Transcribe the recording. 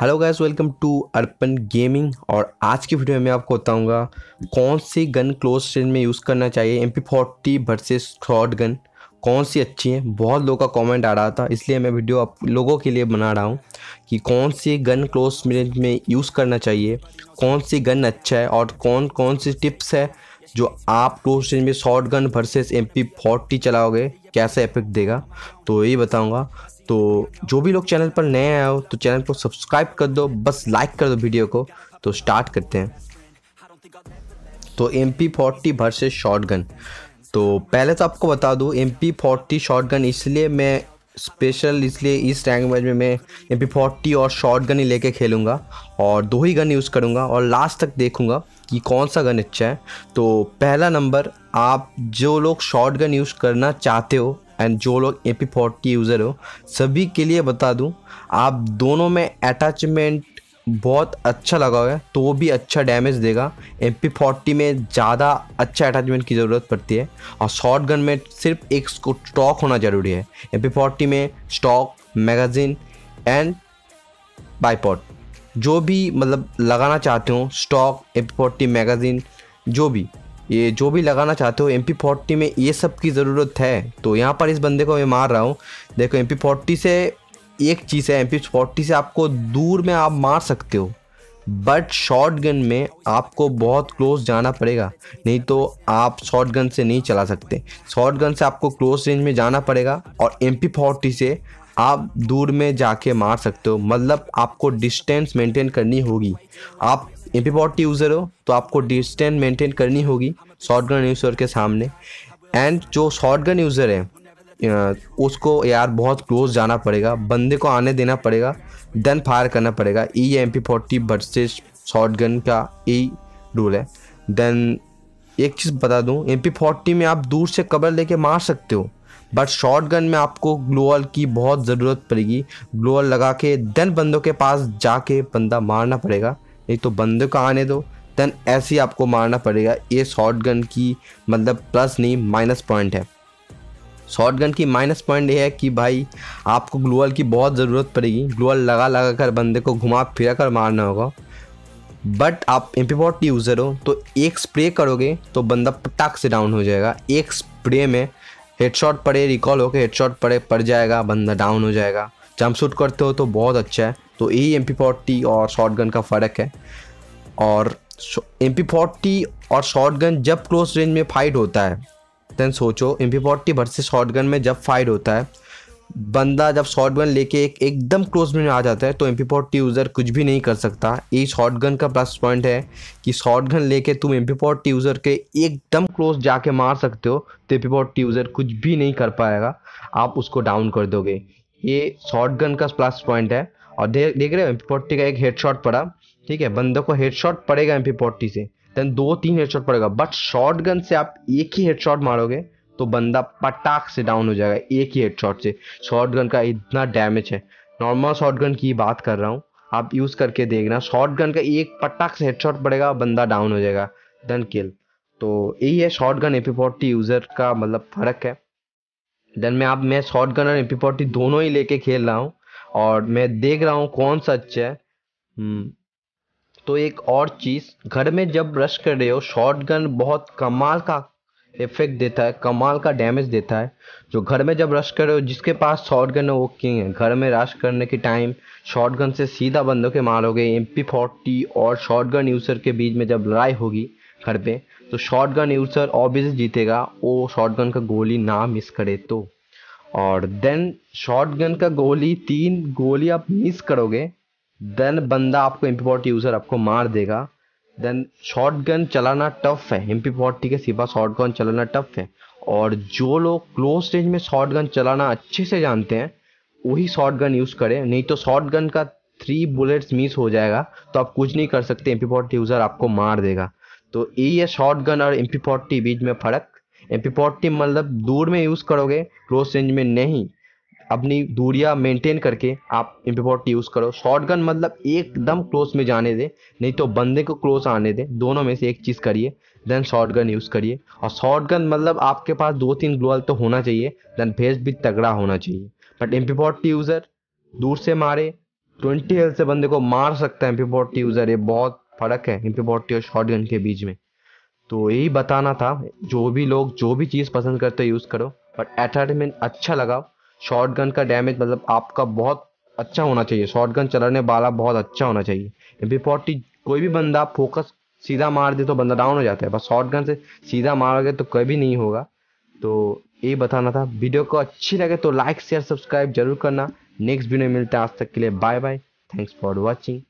Hello guys welcome to Arpan gaming और आज की वीडियो में मैं आपको बताऊंगा कौन सी गन क्लोज रेंज में यूज़ करना चाहिए M P forty versus short gun कौन सी अच्छी है बहुत लोगों का कमेंट आ रहा था इसलिए मैं वीडियो आप लोगों के लिए बना रहा हूँ कि कौन सी गन क्लोज रेंज में यूज़ करना चाहिए कौन सी गन अच्छा है और कौन कौन सी टिप्स है जो आप क्लोज रेंज में short gun versus M P forty चलाओगे कैसा इफेक्ट देगा तो यही बताऊँगा तो जो भी लोग चैनल पर नए आए हो तो चैनल को सब्सक्राइब कर दो बस लाइक कर दो वीडियो को तो स्टार्ट करते हैं तो एम पी फोर्टी से शॉर्ट गन तो पहले तो आपको बता दूँ M P forty short gun इसलिए मैं स्पेशल इसलिए इस रैंक मैच में मैं एम पी फोर्टी और शॉर्ट गन ही लेके खेलूँगा और दो ही गन यूज़ करूँगा और लास्ट तक देखूँगा कि कौन सा गन अच्छा है तो पहला नंबर आप जो लोग शॉर्ट गन यूज़ करना चाहते हो एंड जो लोग ए पी फोर्टी यूज़र हो सभी के लिए बता दूं आप दोनों में अटैचमेंट बहुत अच्छा लगा हुआ है तो वो भी अच्छा डैमेज देगा एम पी फोर्टी में ज़्यादा अच्छा अटैचमेंट की ज़रूरत पड़ती है और शॉर्ट गन में सिर्फ एक स्टॉक होना ज़रूरी है एम पी फोर्टी में स्टॉक मैगज़ीन एंड बाईपॉट जो भी मतलब लगाना चाहते हो stock M P forty magazine जो भी ये जो भी लगाना चाहते हो एम पी फोर्टी में ये सब की ज़रूरत है तो यहाँ पर इस बंदे को मैं मार रहा हूँ देखो एम पी फोर्टी से एक चीज़ है एम पी फोर्टी से आपको दूर में आप मार सकते हो बट शॉर्ट गन में आपको बहुत क्लोज जाना पड़ेगा नहीं तो आप शॉर्ट गन से नहीं चला सकते शॉर्ट गन से आपको क्लोज रेंज में जाना पड़ेगा और एम पी फोर्टी से आप दूर में जाके मार सकते हो मतलब आपको डिस्टेंस मेंटेन करनी होगी आप एम पी यूज़र हो तो आपको डिस्टेंस मेंटेन करनी होगी शॉर्ट गन यूज़र के सामने एंड जो शॉर्ट गन यूज़र है उसको यार बहुत क्लोज जाना पड़ेगा बंदे को आने देना पड़ेगा देन फायर करना पड़ेगा ई M P forty versus short gun का यही रूल है देन एक चीज़ बता दूँ एम पी फोर्टी में आप दूर से कवर लेके मार सकते हो बट शॉर्ट गन में आपको ग्लोअल की बहुत ज़रूरत पड़ेगी ग्लोअल लगा के देन बंदों के पास जाके बंदा मारना पड़ेगा नहीं तो बंदे को आने दो देन ऐसे ही आपको मारना पड़ेगा ये शॉर्ट गन की मतलब प्लस नहीं माइनस पॉइंट है शॉर्ट गन की माइनस पॉइंट ये है कि भाई आपको ग्लोअल की बहुत ज़रूरत पड़ेगी ग्लोअल लगा लगा कर बंदे को घुमा फिरा कर मारना होगा बट आप एम पी यूज़र हो तो एक स्प्रे करोगे तो बंदा पटाख से डाउन हो जाएगा एक स्प्रे में हेडशॉट पड़े रिकॉल होकर हेडशॉट पड़े पड़ जाएगा बंदा डाउन हो जाएगा जंप शूट करते हो तो बहुत अच्छा है तो यही एम पी और शॉर्ट गन का फ़र्क है और एम पी और शॉर्ट गन जब क्लोज रेंज में फाइट होता है देन सोचो M P forty versus gun में जब फाइट होता है बंदा जब शॉर्ट गन लेके एक एकदम क्लोज में आ जाता है तो एम पी फोर्टी यूज़र कुछ भी नहीं कर सकता ये गन का प्लस पॉइंट है कि शॉर्ट गन लेके तुम एम पी फोर्टी यूज़र के एकदम क्लोज जाके मार सकते हो तो एम पी फोर्टी यूज़र कुछ भी नहीं कर पाएगा आप उसको डाउन कर दोगे ये शॉर्ट गन का प्लस पॉइंट है और देख रहे हो एम का एक हेडशॉट पड़ा ठीक है बंदे को हेडशॉट पड़ेगा एम से देन दो तीन हेडशॉट पड़ेगा बट गन से आप एक ही हेडशॉट मारोगे तो बंदा पटाख से डाउन हो जाएगा एक ही हेडशॉट से शॉर्ट गन का इतना डैमेज है नॉर्मल शॉर्ट गन की बात कर रहा हूँ आप यूज़ करके देखना गन का एक पटाख से हेडशॉट पड़ेगा बंदा डाउन हो जाएगा देन किल तो यही है गन एपी फोर्टी यूज़र का मतलब फ़र्क है देन मैं आप मैं शॉर्ट गन और एपी फोर्टी दोनों ही लेके खेल रहा हूँ और मैं देख रहा हूँ कौन सा अच्छा है हम्म। तो एक और चीज़ घर में जब रश कर रहे हो गन बहुत कमाल का इफेक्ट देता है कमाल का डैमेज देता है जो घर में जब रश कर रहे हो जिसके पास शॉर्ट गन है वो किंग है घर में रश करने के टाइम शॉर्ट गन से सीधा बंदों के मारोगे एम पी फोर्टी और शॉर्ट गन यूज़र के बीच में जब लड़ाई होगी घर पे तो शॉर्ट गन यूज़र ऑब्वियसली जीतेगा वो शॉर्ट गन का गोली ना मिस करे तो और देन शॉटगन का गोली तीन गोली आप मिस करोगे देन बंदा आपको एम यूज़र आपको मार देगा देन शॉटगन चलाना टफ है एम पी के सिवा शॉटगन चलाना टफ है और जो लोग क्लोज रेंज में शॉटगन चलाना अच्छे से जानते हैं वही शॉटगन यूज़ करें नहीं तो शॉटगन का थ्री बुलेट्स मिस हो जाएगा तो आप कुछ नहीं कर सकते एम यूज़र आपको मार देगा तो यही है शॉटगन और एम बीच में फ़र्क एम्पीपॉट मतलब दूर में यूज़ करोगे क्लोज रेंज में नहीं अपनी दूरिया मेंटेन करके आप इम्पोर्ट यूज़ करो शॉर्ट गन मतलब एकदम क्लोज में जाने दे नहीं तो बंदे को क्लोज आने दे दोनों में से एक चीज़ करिए देन शॉर्ट गन यूज़ करिए और शॉर्ट गन मतलब आपके पास दो तीन ग्लोअल तो होना चाहिए देन फेस भी तगड़ा होना चाहिए बट एम्पीपॉट यूज़र दूर से मारे ट्वेंटी हेल्थ से बंदे को मार सकता है एम्पीपॉट यूज़र ये बहुत फ़र्क है एम्पीपॉट और शॉर्ट गन के बीच में तो यही बताना था जो भी लोग जो भी चीज़ पसंद करते यूज़ करो बट अटैचमेंट अच्छा लगाओ शॉर्ट गन का डैमेज मतलब आपका बहुत अच्छा होना चाहिए शॉर्ट गन चलाने वाला बहुत अच्छा होना चाहिए एम पी फोर्टी कोई भी बंदा फोकस सीधा मार दे तो बंदा डाउन हो जाता है बस शॉर्ट गन से सीधा मारोगे तो कभी नहीं होगा तो ये बताना था वीडियो को अच्छी लगे तो लाइक शेयर सब्सक्राइब जरूर करना नेक्स्ट वीडियो मिलता है आज तक के लिए bye bye thanks for watching